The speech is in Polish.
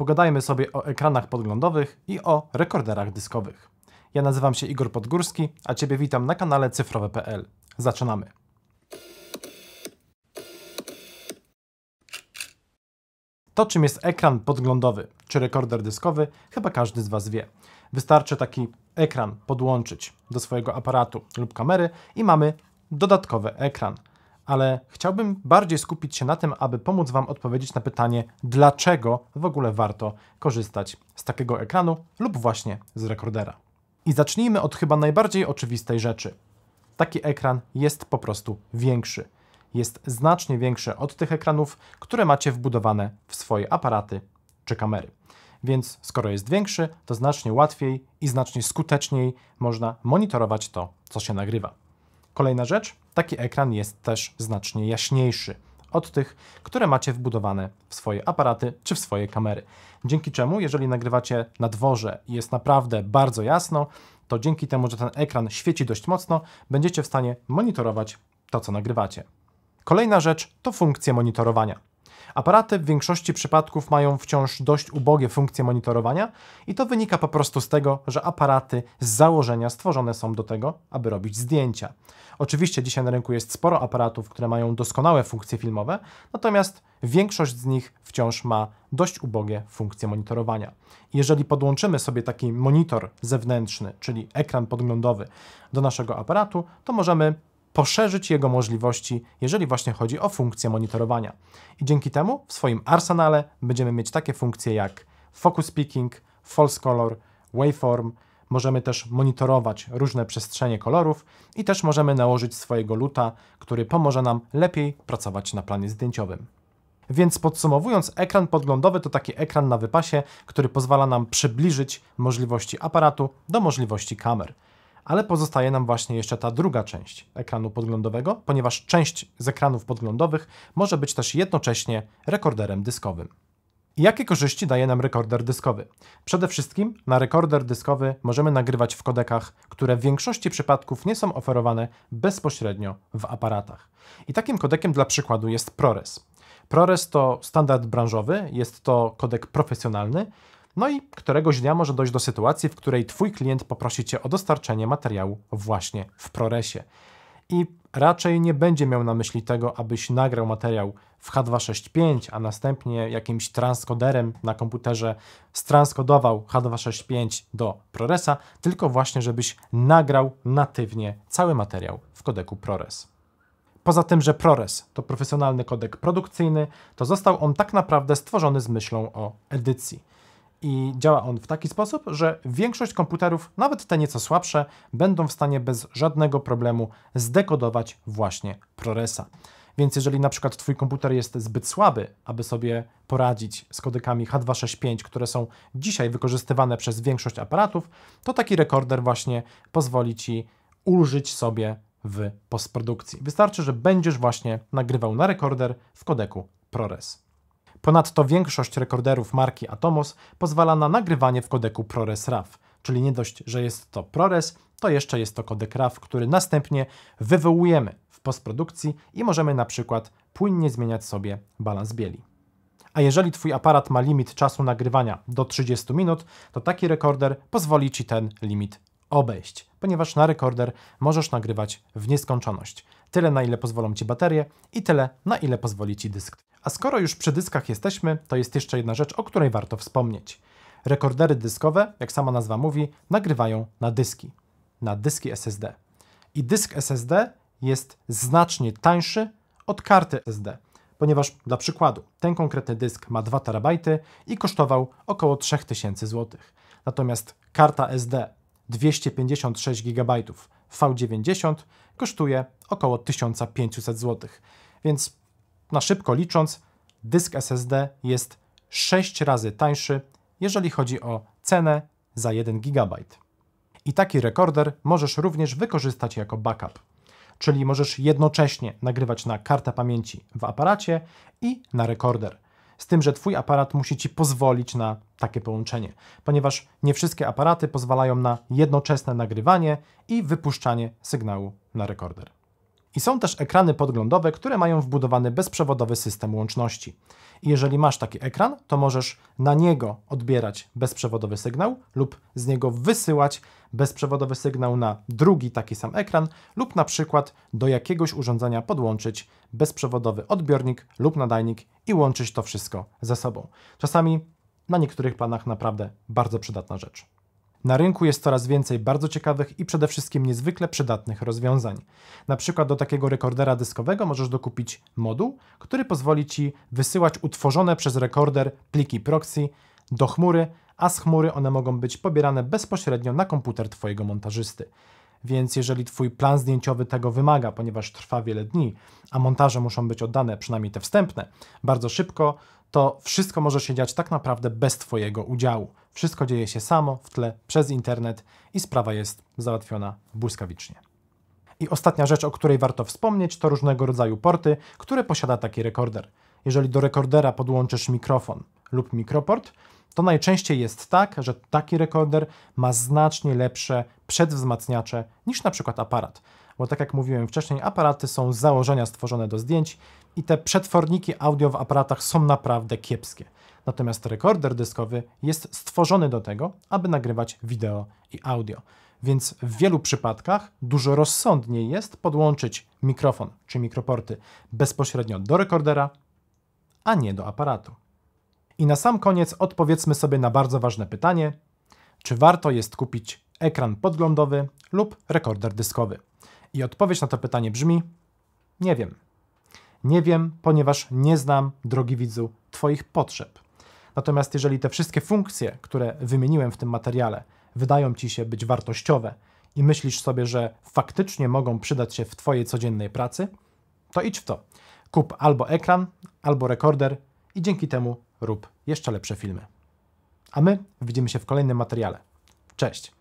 pogadajmy sobie o ekranach podglądowych i o rekorderach dyskowych. Ja nazywam się Igor Podgórski, a Ciebie witam na kanale cyfrowe.pl. Zaczynamy! To czym jest ekran podglądowy czy rekorder dyskowy chyba każdy z Was wie. Wystarczy taki ekran podłączyć do swojego aparatu lub kamery i mamy dodatkowy ekran – ale chciałbym bardziej skupić się na tym, aby pomóc Wam odpowiedzieć na pytanie, dlaczego w ogóle warto korzystać z takiego ekranu lub właśnie z rekordera. I zacznijmy od chyba najbardziej oczywistej rzeczy. Taki ekran jest po prostu większy. Jest znacznie większy od tych ekranów, które macie wbudowane w swoje aparaty czy kamery. Więc skoro jest większy, to znacznie łatwiej i znacznie skuteczniej można monitorować to, co się nagrywa. Kolejna rzecz, Taki ekran jest też znacznie jaśniejszy od tych, które macie wbudowane w swoje aparaty czy w swoje kamery. Dzięki czemu, jeżeli nagrywacie na dworze i jest naprawdę bardzo jasno, to dzięki temu, że ten ekran świeci dość mocno, będziecie w stanie monitorować to, co nagrywacie. Kolejna rzecz to funkcje monitorowania. Aparaty w większości przypadków mają wciąż dość ubogie funkcje monitorowania i to wynika po prostu z tego, że aparaty z założenia stworzone są do tego, aby robić zdjęcia. Oczywiście dzisiaj na rynku jest sporo aparatów, które mają doskonałe funkcje filmowe, natomiast większość z nich wciąż ma dość ubogie funkcje monitorowania. Jeżeli podłączymy sobie taki monitor zewnętrzny, czyli ekran podglądowy do naszego aparatu, to możemy poszerzyć jego możliwości, jeżeli właśnie chodzi o funkcję monitorowania. I dzięki temu w swoim arsenale będziemy mieć takie funkcje jak focus peaking, false color, waveform, możemy też monitorować różne przestrzenie kolorów i też możemy nałożyć swojego luta, który pomoże nam lepiej pracować na planie zdjęciowym. Więc podsumowując, ekran podglądowy to taki ekran na wypasie, który pozwala nam przybliżyć możliwości aparatu do możliwości kamer ale pozostaje nam właśnie jeszcze ta druga część ekranu podglądowego, ponieważ część z ekranów podglądowych może być też jednocześnie rekorderem dyskowym. Jakie korzyści daje nam rekorder dyskowy? Przede wszystkim na rekorder dyskowy możemy nagrywać w kodekach, które w większości przypadków nie są oferowane bezpośrednio w aparatach. I takim kodekiem dla przykładu jest ProRes. ProRes to standard branżowy, jest to kodek profesjonalny, no i któregoś dnia może dojść do sytuacji, w której Twój klient poprosi Cię o dostarczenie materiału właśnie w ProResie. I raczej nie będzie miał na myśli tego, abyś nagrał materiał w H265, a następnie jakimś transkoderem na komputerze stranskodował H265 do ProResa, tylko właśnie, żebyś nagrał natywnie cały materiał w kodeku ProRes. Poza tym, że ProRes to profesjonalny kodek produkcyjny, to został on tak naprawdę stworzony z myślą o edycji i działa on w taki sposób, że większość komputerów, nawet te nieco słabsze, będą w stanie bez żadnego problemu zdekodować właśnie ProResa. Więc jeżeli na przykład Twój komputer jest zbyt słaby, aby sobie poradzić z kodykami H265, które są dzisiaj wykorzystywane przez większość aparatów, to taki rekorder właśnie pozwoli Ci ulżyć sobie w postprodukcji. Wystarczy, że będziesz właśnie nagrywał na rekorder w kodeku ProRes. Ponadto większość rekorderów marki Atomos pozwala na nagrywanie w kodeku ProRes RAW, czyli nie dość, że jest to ProRes, to jeszcze jest to kodek RAW, który następnie wywołujemy w postprodukcji i możemy na przykład płynnie zmieniać sobie balans bieli. A jeżeli Twój aparat ma limit czasu nagrywania do 30 minut, to taki rekorder pozwoli Ci ten limit obejść, ponieważ na rekorder możesz nagrywać w nieskończoność tyle na ile pozwolą Ci baterie i tyle na ile pozwoli Ci dysk. A skoro już przy dyskach jesteśmy, to jest jeszcze jedna rzecz, o której warto wspomnieć. Rekordery dyskowe, jak sama nazwa mówi, nagrywają na dyski, na dyski SSD. I dysk SSD jest znacznie tańszy od karty SSD, ponieważ dla przykładu ten konkretny dysk ma 2 TB i kosztował około 3000 zł. Natomiast karta SD 256 GB V90 kosztuje około 1500 zł. Więc na szybko licząc, dysk SSD jest 6 razy tańszy, jeżeli chodzi o cenę za 1 GB. I taki rekorder możesz również wykorzystać jako backup, czyli możesz jednocześnie nagrywać na kartę pamięci w aparacie i na rekorder z tym, że Twój aparat musi Ci pozwolić na takie połączenie, ponieważ nie wszystkie aparaty pozwalają na jednoczesne nagrywanie i wypuszczanie sygnału na rekorder. I są też ekrany podglądowe, które mają wbudowany bezprzewodowy system łączności. I jeżeli masz taki ekran, to możesz na niego odbierać bezprzewodowy sygnał lub z niego wysyłać bezprzewodowy sygnał na drugi taki sam ekran lub na przykład do jakiegoś urządzenia podłączyć bezprzewodowy odbiornik lub nadajnik i łączyć to wszystko ze sobą. Czasami na niektórych planach naprawdę bardzo przydatna rzecz. Na rynku jest coraz więcej bardzo ciekawych i przede wszystkim niezwykle przydatnych rozwiązań. Na przykład do takiego rekordera dyskowego możesz dokupić moduł, który pozwoli ci wysyłać utworzone przez rekorder pliki proxy do chmury, a z chmury one mogą być pobierane bezpośrednio na komputer twojego montażysty. Więc jeżeli twój plan zdjęciowy tego wymaga, ponieważ trwa wiele dni, a montaże muszą być oddane, przynajmniej te wstępne, bardzo szybko, to wszystko może się dziać tak naprawdę bez Twojego udziału. Wszystko dzieje się samo, w tle, przez internet i sprawa jest załatwiona błyskawicznie. I ostatnia rzecz, o której warto wspomnieć, to różnego rodzaju porty, które posiada taki rekorder. Jeżeli do rekordera podłączysz mikrofon lub mikroport, to najczęściej jest tak, że taki rekorder ma znacznie lepsze przedwzmacniacze niż na przykład aparat. Bo tak jak mówiłem wcześniej, aparaty są z założenia stworzone do zdjęć i te przetworniki audio w aparatach są naprawdę kiepskie. Natomiast rekorder dyskowy jest stworzony do tego, aby nagrywać wideo i audio. Więc w wielu przypadkach dużo rozsądniej jest podłączyć mikrofon czy mikroporty bezpośrednio do rekordera, a nie do aparatu. I na sam koniec odpowiedzmy sobie na bardzo ważne pytanie: czy warto jest kupić ekran podglądowy lub rekorder dyskowy? I odpowiedź na to pytanie brzmi: nie wiem. Nie wiem, ponieważ nie znam, drogi widzu, Twoich potrzeb. Natomiast jeżeli te wszystkie funkcje, które wymieniłem w tym materiale, wydają Ci się być wartościowe i myślisz sobie, że faktycznie mogą przydać się w Twojej codziennej pracy, to idź w to. Kup albo ekran, albo rekorder i dzięki temu rób jeszcze lepsze filmy. A my widzimy się w kolejnym materiale. Cześć!